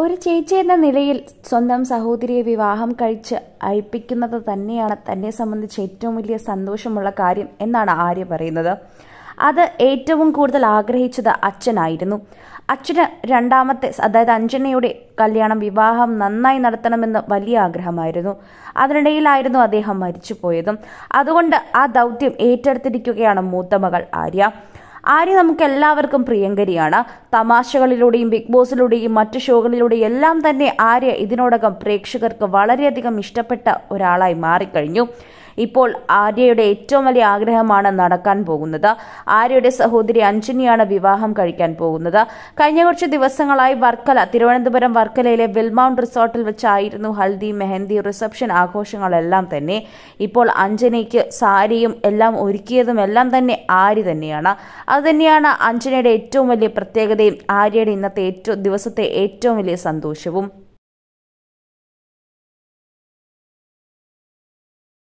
ഒരു ചേച്ചി എന്ന നിലയിൽ സ്വന്തം സഹോദരിയെ വിവാഹം കഴിച്ച് അയപ്പിക്കുന്നത് തന്നെയാണ് തന്നെ സംബന്ധിച്ച് ഏറ്റവും വലിയ സന്തോഷമുള്ള കാര്യം എന്നാണ് ആര്യ പറയുന്നത് അത് ഏറ്റവും കൂടുതൽ ആഗ്രഹിച്ചത് അച്ഛനായിരുന്നു അച്ഛന് രണ്ടാമത്തെ അതായത് അഞ്ജനയുടെ കല്യാണം വിവാഹം നന്നായി നടത്തണമെന്ന് വലിയ ആഗ്രഹമായിരുന്നു അതിനിടയിലായിരുന്നു അദ്ദേഹം മരിച്ചുപോയതും അതുകൊണ്ട് ആ ദൗത്യം ഏറ്റെടുത്തിരിക്കുകയാണ് മൂത്ത മകൾ ആര്യ ആര്യ നമുക്ക് എല്ലാവർക്കും പ്രിയങ്കരിയാണ് തമാശകളിലൂടെയും ബിഗ് ബോസിലൂടെയും മറ്റു ഷോകളിലൂടെയും എല്ലാം തന്നെ ആര്യ ഇതിനോടകം പ്രേക്ഷകർക്ക് വളരെയധികം ഇഷ്ടപ്പെട്ട ഒരാളായി മാറിക്കഴിഞ്ഞു ഇപ്പോൾ ആര്യയുടെ ഏറ്റവും വലിയ ആഗ്രഹമാണ് നടക്കാൻ പോകുന്നത് ആര്യയുടെ സഹോദരി അഞ്ജനിയാണ് വിവാഹം കഴിക്കാൻ പോകുന്നത് കഴിഞ്ഞ കുറച്ച് ദിവസങ്ങളായി വർക്കല തിരുവനന്തപുരം വർക്കലയിലെ വിൽമൗണ്ട് റിസോർട്ടിൽ വെച്ചായിരുന്നു ഹൽദി മെഹന്തി റിസപ്ഷൻ ആഘോഷങ്ങളെല്ലാം തന്നെ ഇപ്പോൾ അഞ്ജനയ്ക്ക് സാരിയും എല്ലാം ഒരുക്കിയതും എല്ലാം തന്നെ ആര്യ തന്നെയാണ് അത് തന്നെയാണ് അഞ്ജനയുടെ ഏറ്റവും വലിയ പ്രത്യേകതയും ആര്യയുടെ ഇന്നത്തെ ഏറ്റവും ദിവസത്തെ ഏറ്റവും വലിയ സന്തോഷവും